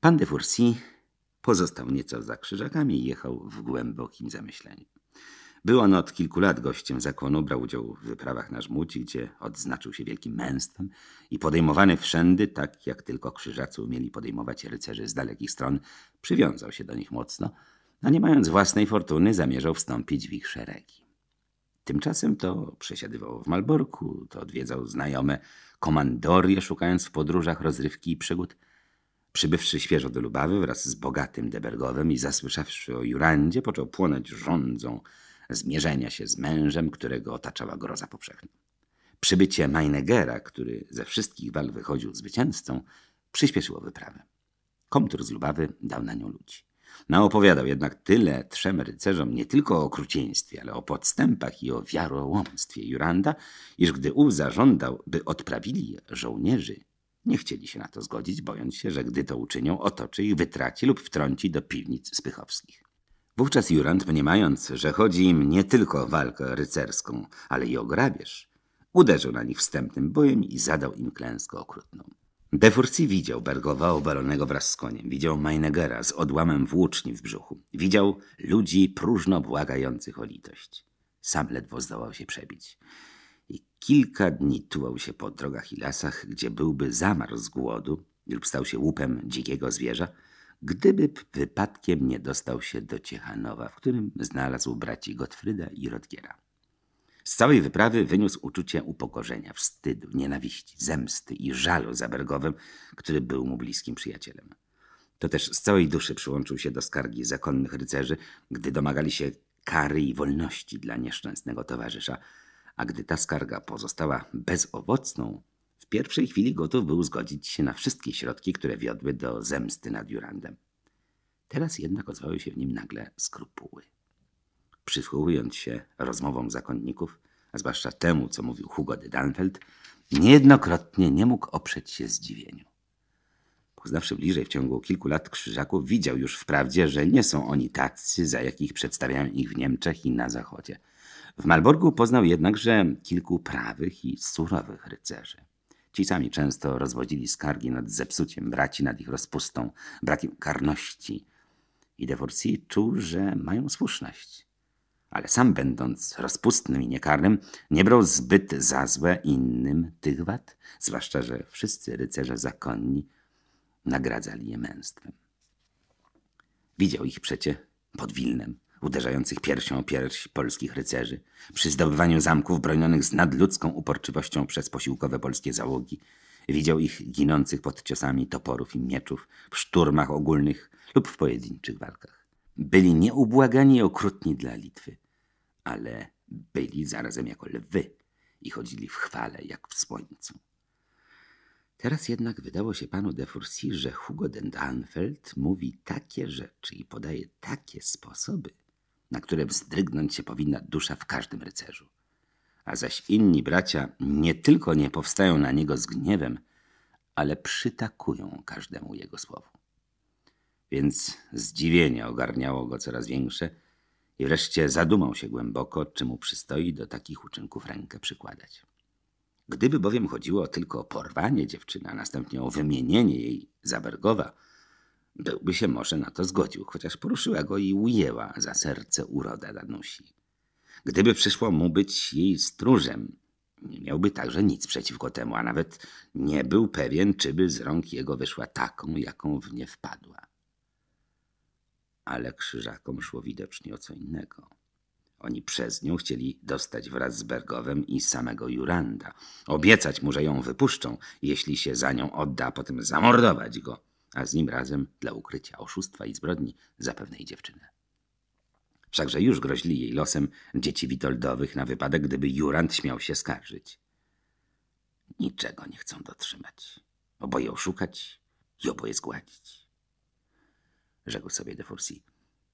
Pan de Fourcy pozostał nieco za krzyżakami i jechał w głębokim zamyśleniu. Był on od kilku lat gościem zakonu, brał udział w wyprawach na Żmuci, gdzie odznaczył się wielkim męstwem i podejmowany wszędy, tak jak tylko krzyżacy umieli podejmować rycerzy z dalekich stron, przywiązał się do nich mocno, a nie mając własnej fortuny zamierzał wstąpić w ich szeregi. Tymczasem to przesiadywał w Malborku, to odwiedzał znajome komandorie, szukając w podróżach rozrywki i przygód – Przybywszy świeżo do Lubawy wraz z bogatym Debergowem i zasłyszawszy o Jurandzie, począł płonąć rządzą zmierzenia się z mężem, którego otaczała groza powszechna. Przybycie Meinegera, który ze wszystkich wal wychodził zwycięzcą, przyspieszyło wyprawę. Komtur z Lubawy dał na nią ludzi. Naopowiadał no, jednak tyle trzem rycerzom nie tylko o okrucieństwie, ale o podstępach i o wiarołomstwie Juranda, iż gdy ów zażądał, by odprawili żołnierzy, nie chcieli się na to zgodzić, bojąc się, że gdy to uczynią, otoczy ich, wytraci lub wtrąci do piwnic spychowskich. Wówczas Jurand, mniemając, że chodzi im nie tylko o walkę rycerską, ale i o grabież, uderzył na nich wstępnym bojem i zadał im klęskę okrutną. De Furcy widział Bergowa obalonego wraz z koniem, widział Meinegera z odłamem włóczni w brzuchu, widział ludzi próżno błagających o litość. Sam ledwo zdołał się przebić. Kilka dni tułał się po drogach i lasach, gdzie byłby zamarł z głodu lub stał się łupem dzikiego zwierza, gdyby wypadkiem nie dostał się do Ciechanowa, w którym znalazł braci Gotfryda i Rodgiera. Z całej wyprawy wyniósł uczucie upokorzenia, wstydu, nienawiści, zemsty i żalu za Bergowem, który był mu bliskim przyjacielem. To też z całej duszy przyłączył się do skargi zakonnych rycerzy, gdy domagali się kary i wolności dla nieszczęsnego towarzysza, a gdy ta skarga pozostała bezowocną, w pierwszej chwili gotów był zgodzić się na wszystkie środki, które wiodły do zemsty nad Jurandem. Teraz jednak ozwały się w nim nagle skrupuły. Przywołując się rozmowom zakonników, a zwłaszcza temu, co mówił Hugo de Danfeld, niejednokrotnie nie mógł oprzeć się zdziwieniu. Poznawszy bliżej w ciągu kilku lat krzyżaków, widział już wprawdzie, że nie są oni tacy, za jakich przedstawiają ich w Niemczech i na Zachodzie. W Malborgu poznał jednakże kilku prawych i surowych rycerzy. Ci sami często rozwodzili skargi nad zepsuciem braci, nad ich rozpustą, brakiem karności. I de Forcy czuł, że mają słuszność. Ale sam będąc rozpustnym i niekarnym, nie brał zbyt za złe innym tych wad, zwłaszcza, że wszyscy rycerze zakonni nagradzali je męstwem. Widział ich przecie pod Wilnem, uderzających piersią o pierś polskich rycerzy, przy zdobywaniu zamków bronionych z nadludzką uporczywością przez posiłkowe polskie załogi. Widział ich ginących pod ciosami toporów i mieczów, w szturmach ogólnych lub w pojedynczych walkach. Byli nieubłagani i okrutni dla Litwy, ale byli zarazem jako lwy i chodzili w chwale jak w słońcu. Teraz jednak wydało się panu de Fursi, że Hugo de Danfeld mówi takie rzeczy i podaje takie sposoby, na które wzdrygnąć się powinna dusza w każdym rycerzu. A zaś inni bracia nie tylko nie powstają na niego z gniewem, ale przytakują każdemu jego słowu. Więc zdziwienie ogarniało go coraz większe i wreszcie zadumał się głęboko, czy mu przystoi do takich uczynków rękę przykładać. Gdyby bowiem chodziło tylko o porwanie dziewczyny, a następnie o wymienienie jej za Bergowa, byłby się może na to zgodził, chociaż poruszyła go i ujęła za serce uroda Danusi. Gdyby przyszło mu być jej stróżem, nie miałby także nic przeciwko temu, a nawet nie był pewien, czyby z rąk jego wyszła taką, jaką w nie wpadła. Ale krzyżakom szło widocznie o co innego. Oni przez nią chcieli dostać wraz z Bergowem i samego Juranda. Obiecać mu, że ją wypuszczą, jeśli się za nią odda, a potem zamordować go, a z nim razem dla ukrycia oszustwa i zbrodni zapewne i dziewczynę. Wszakże już groźli jej losem dzieci Witoldowych na wypadek, gdyby Jurand śmiał się skarżyć. Niczego nie chcą dotrzymać. Oboje oszukać i oboje zgładzić. Rzekł sobie de Fursi.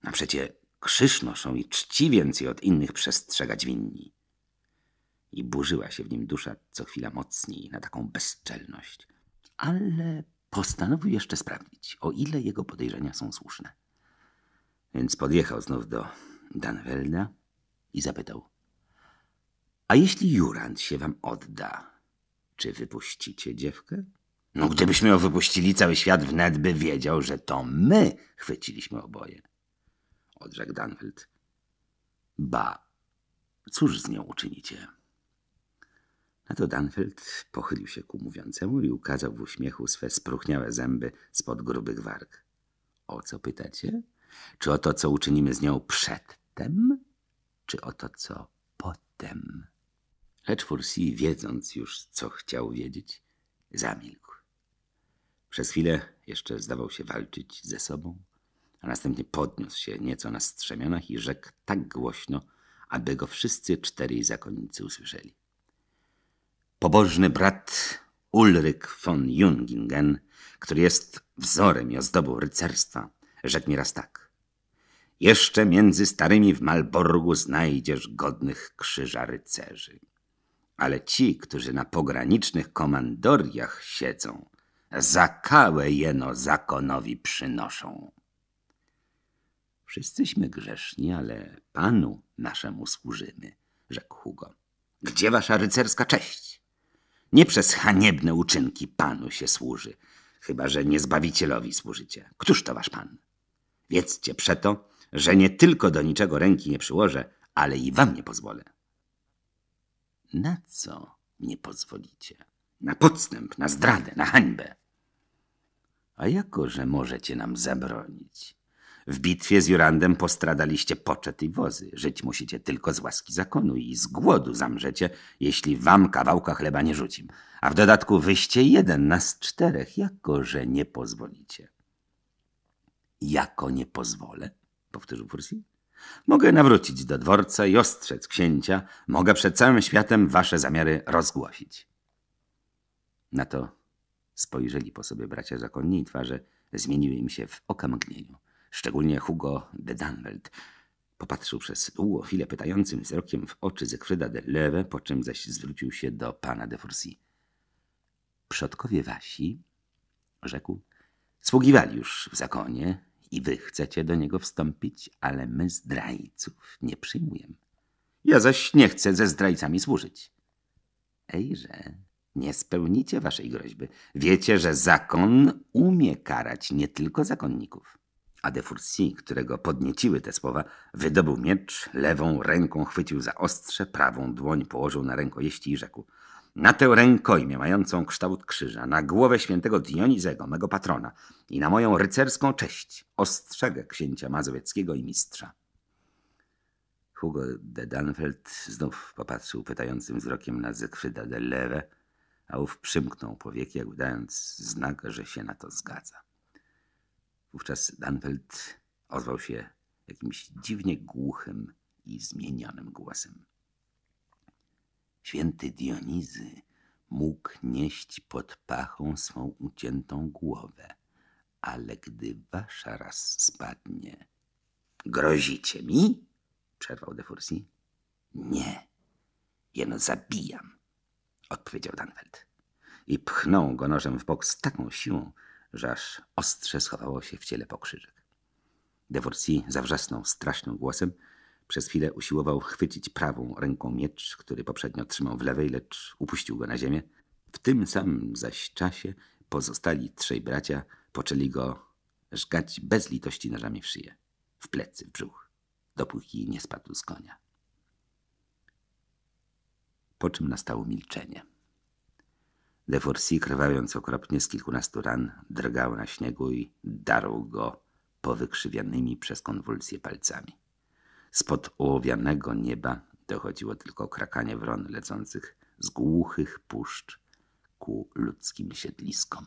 A przecie krzyż noszą i czci więcej od innych przestrzegać winni. I burzyła się w nim dusza co chwila mocniej na taką bezczelność. Ale postanowił jeszcze sprawdzić, o ile jego podejrzenia są słuszne. Więc podjechał znów do Danwelda i zapytał. A jeśli Jurand się wam odda, czy wypuścicie dziewkę? No gdybyśmy ją wypuścili, cały świat wnet by wiedział, że to my chwyciliśmy oboje odrzekł Danfeld. Ba, cóż z nią uczynicie? Na to Danfeld pochylił się ku mówiącemu i ukazał w uśmiechu swe spruchniałe zęby spod grubych warg. O co pytacie? Czy o to, co uczynimy z nią przedtem, czy o to, co potem? Lecz Fursi, wiedząc już, co chciał wiedzieć, zamilkł. Przez chwilę jeszcze zdawał się walczyć ze sobą, a następnie podniósł się nieco na strzemionach i rzekł tak głośno, aby go wszyscy czterej zakonnicy usłyszeli. Pobożny brat Ulryk von Jungingen, który jest wzorem i ozdobą rycerstwa, rzekł mi raz tak. Jeszcze między starymi w Malborgu znajdziesz godnych krzyża rycerzy. Ale ci, którzy na pogranicznych komandoriach siedzą, zakałę jeno zakonowi przynoszą. Wszyscyśmy grzeszni, ale panu naszemu służymy, rzekł Hugo. Gdzie wasza rycerska cześć? Nie przez haniebne uczynki panu się służy, chyba że niezbawicielowi służycie. Któż to wasz pan? Wiedzcie przeto, że nie tylko do niczego ręki nie przyłożę, ale i wam nie pozwolę. Na co nie pozwolicie? Na podstęp, na zdradę, na hańbę. A jako, że możecie nam zabronić, w bitwie z Jurandem postradaliście poczet i wozy. Żyć musicie tylko z łaski zakonu i z głodu zamrzecie, jeśli wam kawałka chleba nie rzucim. A w dodatku wyście jeden nas czterech, jako że nie pozwolicie. Jako nie pozwolę? Powtórzył Fursi. Mogę nawrócić do dworca i ostrzec księcia. Mogę przed całym światem wasze zamiary rozgłosić. Na to spojrzeli po sobie bracia zakonni i twarze zmieniły im się w okamgnieniu szczególnie Hugo de Danvelt. Popatrzył przez długą chwilę pytającym wzrokiem w oczy Zygfryda de Lewe, po czym zaś zwrócił się do pana de Forcy. Przodkowie wasi, rzekł, sługiwali już w zakonie i wy chcecie do niego wstąpić, ale my zdrajców nie przyjmujemy. Ja zaś nie chcę ze zdrajcami służyć. Ejże, nie spełnicie waszej groźby. Wiecie, że zakon umie karać nie tylko zakonników. A de Fourcy, którego podnieciły te słowa, wydobył miecz, lewą ręką chwycił za ostrze, prawą dłoń położył na rękojeści i rzekł – na tę rękojmię mającą kształt krzyża, na głowę świętego Dionizego, mego patrona i na moją rycerską cześć ostrzegę księcia mazowieckiego i mistrza. Hugo de Danfeld znów popatrzył pytającym wzrokiem na Zygfryda de Lewe, a ów przymknął powieki, jak dając znak, że się na to zgadza. Wówczas Danfeld ozwał się jakimś dziwnie głuchym i zmienionym głosem. Święty Dionizy mógł nieść pod pachą swą uciętą głowę, ale gdy wasza raz spadnie... Grozicie mi? Przerwał de Fursi. Nie, jeno zabijam, odpowiedział Danfeld. I pchnął go nożem w bok z taką siłą, że aż ostrze schowało się w ciele pokrzyżek. Deworcy zawrzasnął strasznym głosem. Przez chwilę usiłował chwycić prawą ręką miecz, który poprzednio trzymał w lewej, lecz upuścił go na ziemię. W tym samym zaś czasie pozostali trzej bracia poczęli go żgać bez litości nożami w szyję, w plecy, w brzuch, dopóki nie spadł z konia. Po czym nastało milczenie. De Forcy, krwawiąc okropnie z kilkunastu ran, drgał na śniegu i darł go powykrzywianymi przez konwulsję palcami. Spod ołowianego nieba dochodziło tylko krakanie wron lecących z głuchych puszcz ku ludzkim siedliskom.